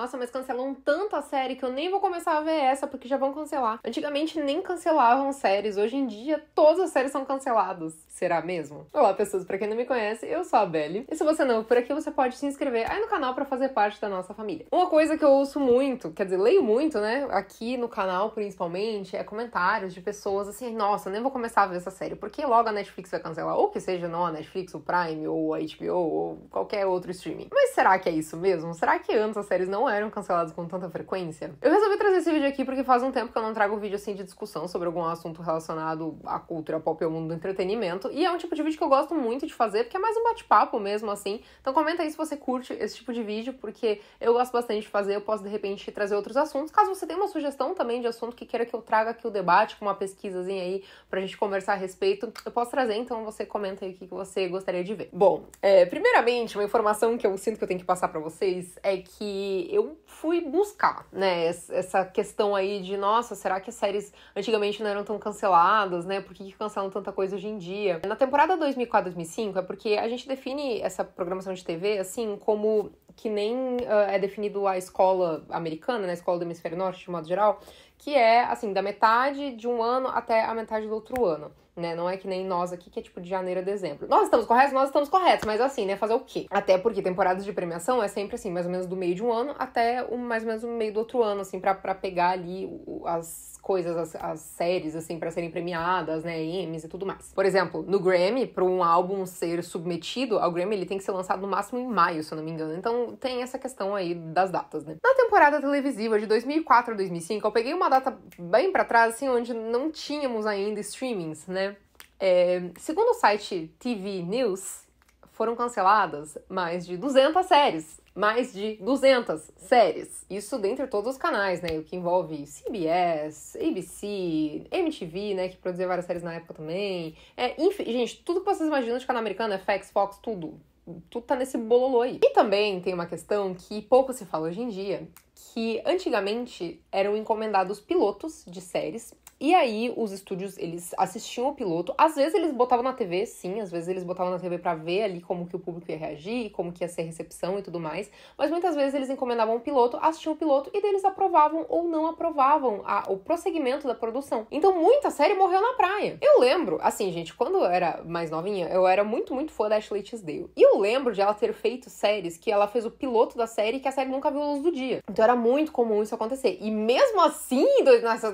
nossa, mas cancelam tanto a série que eu nem vou começar a ver essa porque já vão cancelar. Antigamente nem cancelavam séries, hoje em dia todas as séries são canceladas. Será mesmo? Olá, pessoas, para quem não me conhece, eu sou a Belle. E se você é não por aqui, você pode se inscrever aí no canal para fazer parte da nossa família. Uma coisa que eu ouço muito, quer dizer, leio muito, né, aqui no canal principalmente, é comentários de pessoas assim: "Nossa, nem vou começar a ver essa série, porque logo a Netflix vai cancelar, ou que seja não a Netflix, o Prime ou a HBO ou qualquer outro streaming". Mas será que é isso mesmo? Será que antes as séries não eram cancelados com tanta frequência. Eu resolvi trazer esse vídeo aqui porque faz um tempo que eu não trago vídeo assim de discussão sobre algum assunto relacionado à cultura pop e ao mundo do entretenimento, e é um tipo de vídeo que eu gosto muito de fazer, porque é mais um bate-papo mesmo assim. Então comenta aí se você curte esse tipo de vídeo, porque eu gosto bastante de fazer, eu posso de repente trazer outros assuntos. Caso você tenha uma sugestão também de assunto que queira que eu traga aqui o debate, com uma pesquisazinha aí pra gente conversar a respeito, eu posso trazer, então você comenta aí o que você gostaria de ver. Bom, é, primeiramente, uma informação que eu sinto que eu tenho que passar para vocês é que eu eu fui buscar, né, essa questão aí de, nossa, será que as séries antigamente não eram tão canceladas, né? Por que, que cancelam tanta coisa hoje em dia? Na temporada 2004-2005 é porque a gente define essa programação de TV, assim, como que nem uh, é definido a escola americana, né, a escola do hemisfério norte, de modo geral, que é, assim, da metade de um ano até a metade do outro ano né? Não é que nem nós aqui, que é tipo de janeiro a dezembro. Nós estamos corretos? Nós estamos corretos, mas assim, né? Fazer o quê? Até porque temporadas de premiação é sempre assim, mais ou menos do meio de um ano até o, mais ou menos o meio do outro ano, assim, pra, pra pegar ali as coisas, as, as séries, assim, para serem premiadas, né? Emmys e tudo mais. Por exemplo, no Grammy, pra um álbum ser submetido ao Grammy, ele tem que ser lançado no máximo em maio, se eu não me engano. Então tem essa questão aí das datas, né? Na temporada televisiva de 2004 a 2005, eu peguei uma data bem para trás, assim, onde não tínhamos ainda streamings, né? É, segundo o site TV News, foram canceladas mais de 200 séries. Mais de 200 séries. Isso dentre todos os canais, né? O que envolve CBS, ABC, MTV, né? Que produziu várias séries na época também. É, gente, tudo que vocês imaginam de canal americano, FX, Fox, tudo. Tudo tá nesse bololô aí. E também tem uma questão que pouco se fala hoje em dia, que antigamente eram encomendados pilotos de séries e aí os estúdios, eles assistiam o piloto, às vezes eles botavam na TV, sim, às vezes eles botavam na TV para ver ali como que o público ia reagir, como que ia ser a recepção e tudo mais, mas muitas vezes eles encomendavam o piloto, assistiam o piloto e deles aprovavam ou não aprovavam a, o prosseguimento da produção. Então muita série morreu na praia. Eu lembro, assim, gente, quando eu era mais novinha, eu era muito, muito fã da Ashley Tisdale. E eu lembro de ela ter feito séries que ela fez o piloto da série e que a série nunca viu a luz do dia. Então era muito comum isso acontecer. E mesmo assim,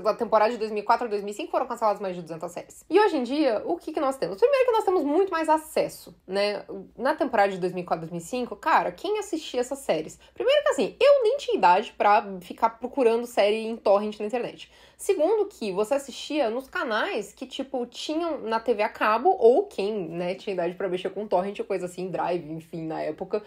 na temporada de 2004 2004 a 2005 foram canceladas mais de 200 séries. E hoje em dia, o que, que nós temos? Primeiro que nós temos muito mais acesso, né? Na temporada de 2004 2005, cara, quem assistia essas séries? Primeiro que assim, eu nem tinha idade para ficar procurando série em torrent na internet. Segundo que você assistia nos canais que, tipo, tinham na TV a cabo, ou quem, né, tinha idade para mexer com torrent ou coisa assim, drive, enfim, na época,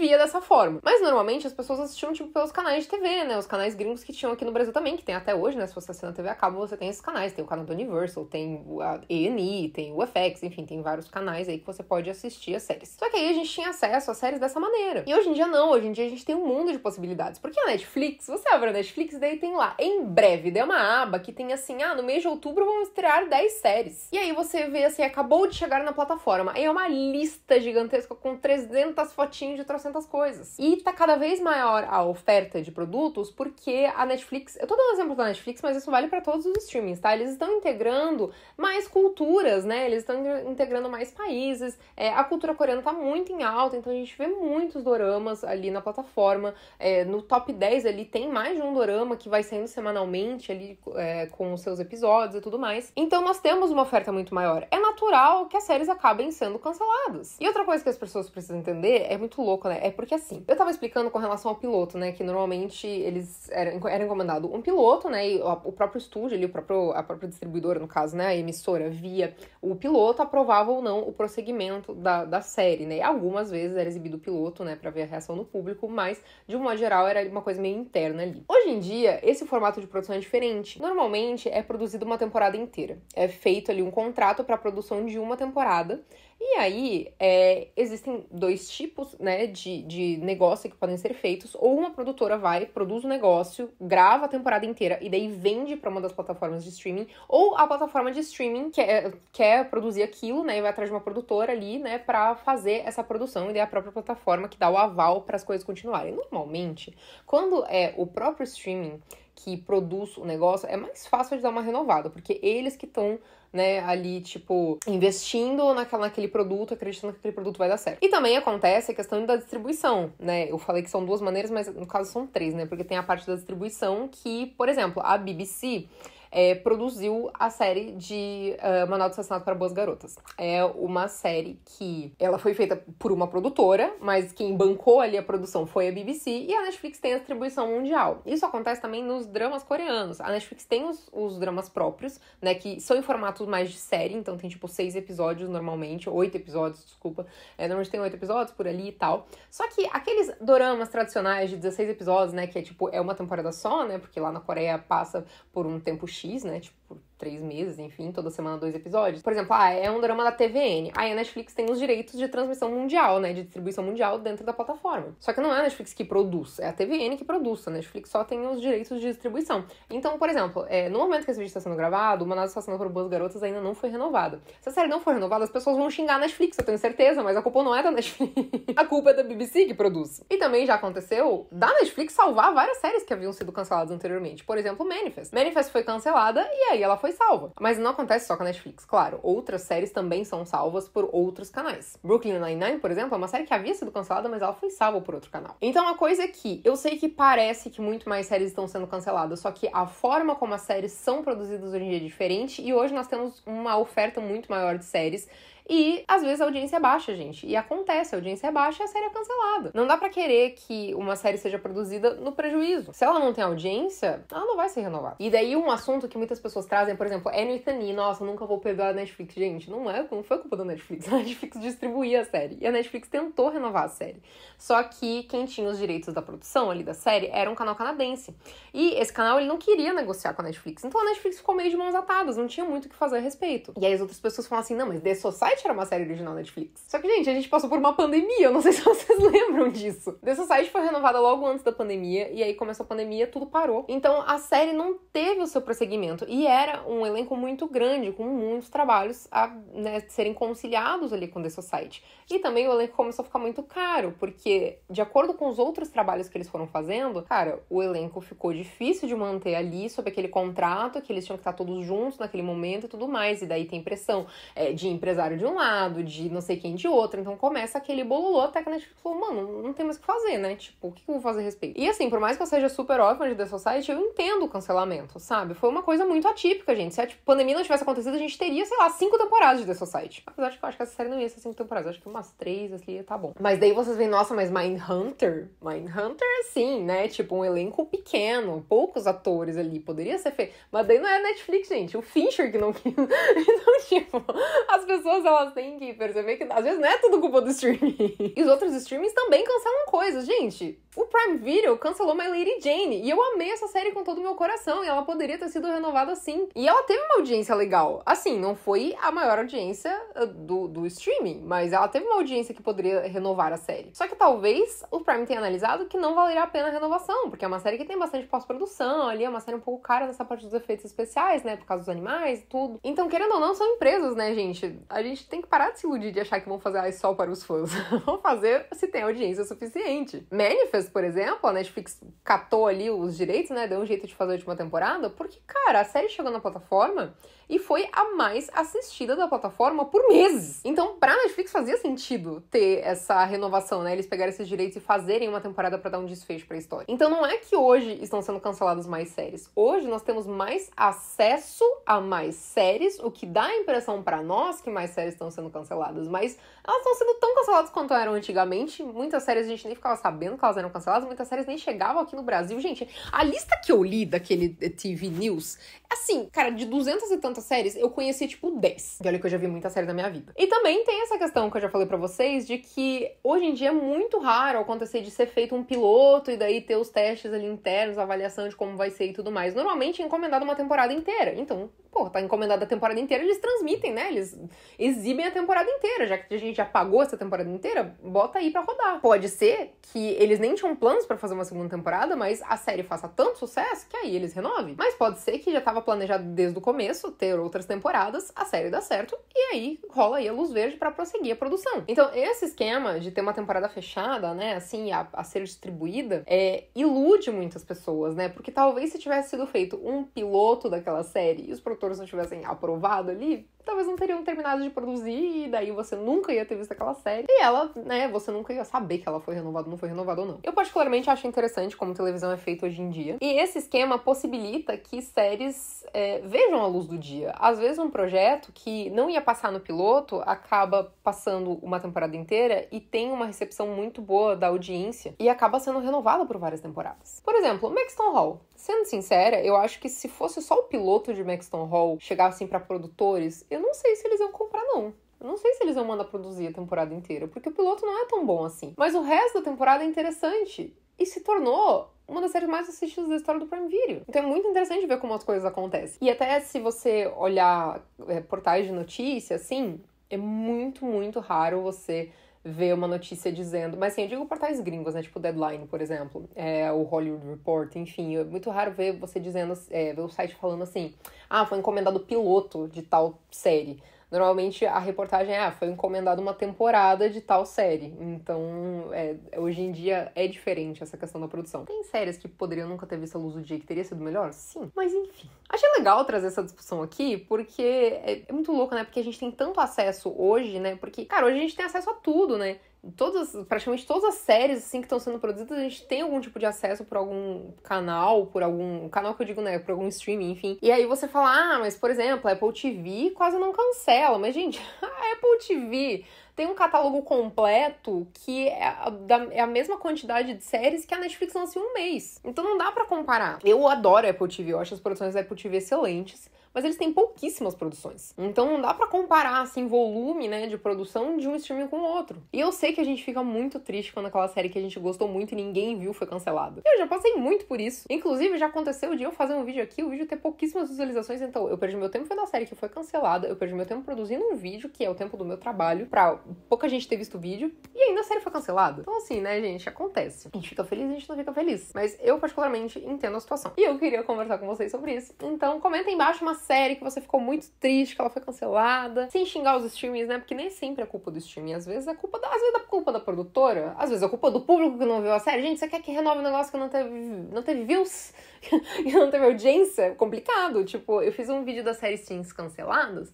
via dessa forma. Mas normalmente as pessoas assistiam, tipo, pelos canais de TV, né? Os canais gringos que tinham aqui no Brasil também, que tem até hoje, né? Se você assina a TV a cabo, você tem esses canais. Tem o canal do Universal, tem a ENI tem o FX, enfim, tem vários canais aí que você pode assistir as séries. Só que aí a gente tinha acesso às séries dessa maneira. E hoje em dia não, hoje em dia a gente tem um mundo de possibilidades. Porque a Netflix, você abre a Netflix, daí tem lá, em breve, deu uma aba que tem assim: ah, no mês de outubro vamos estrear 10 séries. E aí você vê assim: acabou de chegar na plataforma. É uma lista gigantesca com 300 fotinhos de 300 coisas. E tá cada vez maior a oferta de produtos porque a Netflix. Eu tô dando exemplo da Netflix, mas isso vale para todos os streamings, tá? Eles estão integrando mais culturas, né? Eles estão integrando mais países. É, a cultura coreana tá muito em alta, então a gente vê muitos doramas ali na plataforma. É, no top 10 ali tem mais de um dorama que vai saindo semanalmente ali é, com os seus episódios e tudo mais. Então nós temos uma oferta muito maior. É natural que as séries acabem sendo canceladas. E outra coisa que as pessoas precisam entender é muito louco, né? É porque assim, eu tava explicando com relação ao piloto, né? Que normalmente eles eram, era encomendado um piloto, né? E o próprio estúdio ali, o próprio, a própria distribuidora, no caso, né? A emissora via o piloto, aprovava ou não o prosseguimento da, da série, né? E algumas vezes era exibido o piloto, né? Pra ver a reação do público, mas de um modo geral era uma coisa meio interna ali. Hoje em dia, esse formato de produção é diferente Normalmente é produzido uma temporada inteira. É feito ali um contrato para a produção de uma temporada. E aí é, existem dois tipos né, de, de negócio que podem ser feitos. Ou uma produtora vai, produz o um negócio, grava a temporada inteira e daí vende para uma das plataformas de streaming. Ou a plataforma de streaming quer, quer produzir aquilo, né? E vai atrás de uma produtora ali, né, para fazer essa produção. E daí a própria plataforma que dá o aval para as coisas continuarem. Normalmente, quando é o próprio streaming que produz o negócio, é mais fácil de dar uma renovada, porque eles que estão né, ali, tipo, investindo naquela, naquele produto, acreditando que aquele produto vai dar certo. E também acontece a questão da distribuição, né? Eu falei que são duas maneiras, mas no caso são três, né? Porque tem a parte da distribuição que, por exemplo, a BBC é, produziu a série de uh, ah, Manual do Assassinato para Boas Garotas. É uma série que ela foi feita por uma produtora, mas quem bancou ali a produção foi a BBC e a Netflix tem a distribuição mundial. Isso acontece também nos dramas coreanos. A Netflix tem os, os dramas próprios, né, que são em formatos mais de série, então tem tipo seis episódios normalmente, oito episódios, desculpa. É, normalmente tem oito episódios por ali e tal. Só que aqueles doramas tradicionais de 16 episódios, né, que é tipo, é uma temporada só, né, porque lá na Coreia passa por um tempo врачи, значит, por três meses, enfim, toda semana dois episódios. Por exemplo, ah, é um drama da TVN. Aí a Netflix tem os direitos de transmissão mundial, né? De distribuição mundial dentro da plataforma. Só que não é a Netflix que produz, é a TVN que produz. A Netflix só tem os direitos de distribuição. Então, por exemplo, é, no momento que esse vídeo está sendo gravado, Manaus Assassino tá por Boas Garotas ainda não foi renovada. Se a série não for renovada, as pessoas vão xingar a Netflix, eu tenho certeza, mas a culpa não é da Netflix. a culpa é da BBC que produz. E também já aconteceu da Netflix salvar várias séries que haviam sido canceladas anteriormente. Por exemplo, Manifest. Manifest foi cancelada e aí e ela foi salva. Mas não acontece só com a Netflix, claro. Outras séries também são salvas por outros canais. Brooklyn Nine-Nine, por exemplo, é uma série que havia sido cancelada, mas ela foi salva por outro canal. Então a coisa é que eu sei que parece que muito mais séries estão sendo canceladas, só que a forma como as séries são produzidas hoje em dia é diferente e hoje nós temos uma oferta muito maior de séries e às vezes a audiência é baixa, gente. E acontece, a audiência é baixa e a série é cancelada. Não dá para querer que uma série seja produzida no prejuízo. Se ela não tem audiência, ela não vai ser renovada. E daí um assunto que muitas pessoas trazem, por exemplo, é Anthony, nossa, nunca vou perdoar a Netflix. Gente, não é, não foi culpa da Netflix. A Netflix distribuía a série. E a Netflix tentou renovar a série. Só que quem tinha os direitos da produção ali da série era um canal canadense. E esse canal ele não queria negociar com a Netflix. Então a Netflix ficou meio de mãos atadas, não tinha muito o que fazer a respeito. E aí as outras pessoas falam assim: não, mas The Society Society era uma série original Netflix. Só que, gente, a gente passou por uma pandemia, eu não sei se vocês lembram disso. The Society foi renovada logo antes da pandemia, e aí começou a pandemia, tudo parou. Então a série não teve o seu prosseguimento, e era um elenco muito grande, com muitos trabalhos a né, serem conciliados ali com The Society. E também o elenco começou a ficar muito caro, porque, de acordo com os outros trabalhos que eles foram fazendo, cara, o elenco ficou difícil de manter ali, sob aquele contrato, que eles tinham que estar todos juntos naquele momento e tudo mais, e daí tem pressão é, de empresário de um lado, de não sei quem de outro. Então começa aquele bololô até que a Netflix falou, mano, não tem mais o que fazer, né? Tipo, o que eu vou fazer a respeito? E assim, por mais que eu seja super órfã de The Society, eu entendo o cancelamento, sabe? Foi uma coisa muito atípica, gente. Se a tipo, pandemia não tivesse acontecido, a gente teria, sei lá, cinco temporadas de The Society. Apesar de que eu acho que essa série não ia ser cinco temporadas, eu acho que umas três, assim, tá bom. Mas daí vocês veem, nossa, mas Mindhunter? Mindhunter, assim, né? Tipo, um elenco pequeno, poucos atores ali, poderia ser feito. Mas daí não é Netflix, gente. O Fincher que não quis. então, tipo, as pessoas elas têm que perceber que às vezes não é tudo culpa do streaming. E os outros streamings também cancelam coisas, gente. O Prime Video cancelou My Lady Jane e eu amei essa série com todo o meu coração e ela poderia ter sido renovada assim. E ela teve uma audiência legal. Assim, não foi a maior audiência eh, do, do streaming, mas ela teve uma audiência que poderia renovar a série. Só que talvez o Prime tenha analisado que não valeria a pena a renovação, porque é uma série que tem bastante pós-produção ali, é uma série um pouco cara nessa parte dos efeitos especiais, né, por causa dos animais e tudo. Então, querendo ou não, são empresas, né, gente? A gente tem que parar de se iludir de achar que vão fazer só para os fãs. vão fazer se tem audiência suficiente. Manifest por exemplo, a Netflix catou ali os direitos, né? Deu um jeito de fazer a última temporada, porque, cara, a série chegou na plataforma e foi a mais assistida da plataforma por meses. Então, pra Netflix fazia sentido ter essa renovação, né? Eles pegarem esses direitos e fazerem uma temporada para dar um desfecho pra história. Então, não é que hoje estão sendo canceladas mais séries. Hoje nós temos mais acesso a mais séries, o que dá a impressão para nós que mais séries estão sendo canceladas, mas elas estão sendo tão canceladas quanto eram antigamente. Muitas séries a gente nem ficava sabendo que elas eram canceladas, muitas séries nem chegavam aqui no Brasil. Gente, a lista que eu li daquele eh, TV News Assim, cara, de duzentas e tantas séries, eu conheci tipo 10. E olha que eu já vi muita série na minha vida. E também tem essa questão que eu já falei para vocês de que hoje em dia é muito raro acontecer de ser feito um piloto e daí ter os testes ali internos, avaliação de como vai ser e tudo mais. Normalmente é encomendado uma temporada inteira. Então, Pô, tá encomendada a temporada inteira, eles transmitem, né? Eles exibem a temporada inteira, já que a gente já pagou essa temporada inteira, bota aí para rodar. Pode ser que eles nem tinham planos para fazer uma segunda temporada, mas a série faça tanto sucesso que aí eles renovem. Mas pode ser que já tava planejado desde o começo ter outras temporadas, a série dá certo e aí rola aí a luz verde para prosseguir a produção. Então, esse esquema de ter uma temporada fechada, né, assim, a, a ser distribuída, é, ilude muitas pessoas, né? Porque talvez se tivesse sido feito um piloto daquela série e os produtores não tivessem aprovado ali, talvez não teriam terminado de produzir, e daí você nunca ia ter visto aquela série. E ela, né, você nunca ia saber que ela foi renovada não foi renovada ou não. Eu particularmente acho interessante como televisão é feita hoje em dia. E esse esquema possibilita que séries é, vejam a luz do dia. Às vezes um projeto que não ia passar no piloto acaba passando uma temporada inteira e tem uma recepção muito boa da audiência e acaba sendo renovada por várias temporadas. Por exemplo, Maxton Hall. Sendo sincera, eu acho que se fosse só o piloto de Maxton Hall chegar assim para produtores eu não sei se eles vão comprar, não. Eu não sei se eles vão mandar produzir a temporada inteira, porque o piloto não é tão bom assim. Mas o resto da temporada é interessante e se tornou uma das séries mais assistidas da história do Prime Video. Então é muito interessante ver como as coisas acontecem. E até se você olhar é, portais de notícia, assim, é muito, muito raro você ver uma notícia dizendo. Mas assim, eu digo portais gringos, né? Tipo Deadline, por exemplo, é, o Hollywood Report, enfim. É muito raro ver você dizendo, é, ver o site falando assim: ah, foi encomendado piloto de tal série. Normalmente a reportagem é, ah, foi encomendada uma temporada de tal série. Então, é, hoje em dia é diferente essa questão da produção. Tem séries que poderiam nunca ter visto a luz do dia que teria sido melhor? Sim. Mas enfim. Achei legal trazer essa discussão aqui, porque é, é muito louco, né? Porque a gente tem tanto acesso hoje, né? Porque, cara, hoje a gente tem acesso a tudo, né? todas, praticamente todas as séries assim que estão sendo produzidas, a gente tem algum tipo de acesso por algum canal, por algum canal que eu digo, né, por algum streaming, enfim. E aí você fala: "Ah, mas por exemplo, a Apple TV quase não cancela". Mas gente, a Apple TV tem um catálogo completo que é a, é a, mesma quantidade de séries que a Netflix lança em um mês. Então não dá para comparar. Eu adoro a Apple TV, eu acho as produções da Apple TV excelentes mas eles têm pouquíssimas produções. Então não dá para comparar assim volume, né, de produção de um streaming com o outro. E eu sei que a gente fica muito triste quando aquela série que a gente gostou muito e ninguém viu foi cancelada. Eu já passei muito por isso. Inclusive já aconteceu de eu fazer um vídeo aqui, o vídeo ter pouquíssimas visualizações, então eu perdi meu tempo foi a série que foi cancelada, eu perdi meu tempo produzindo um vídeo que é o tempo do meu trabalho pra pouca gente ter visto o vídeo e ainda a série foi cancelada. Então assim, né, gente, acontece. A gente fica feliz, a gente não fica feliz. Mas eu particularmente entendo a situação. E eu queria conversar com vocês sobre isso. Então comentem embaixo uma série que você ficou muito triste, que ela foi cancelada. Sem xingar os streamings, né? Porque nem sempre é culpa do streaming. Às vezes é culpa da, às vezes é culpa da produtora, às vezes é culpa do público que não viu a série. Gente, você quer que renove um negócio que não teve, não teve views, que não teve audiência? Complicado. Tipo, eu fiz um vídeo das séries teens canceladas.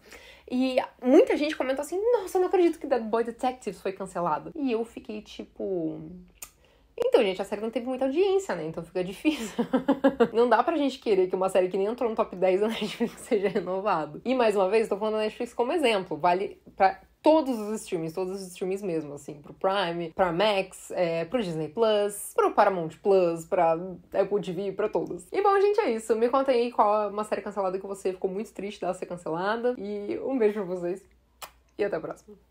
E muita gente comentou assim: Nossa, eu não acredito que Dead Boy Detectives foi cancelado. E eu fiquei tipo. Então, gente, a série não teve muita audiência, né? Então fica difícil. não dá pra gente querer que uma série que nem entrou no top 10 da Netflix seja renovada. E mais uma vez, tô falando da Netflix como exemplo. Vale pra todos os streams, todos os streams mesmo, assim, pro Prime, pra Max, é, pro Disney Plus, pro Paramount Plus, pra Apple TV, pra todos. E bom, gente, é isso. Me conta aí qual é uma série cancelada que você ficou muito triste dela ser cancelada. E um beijo pra vocês e até a próxima.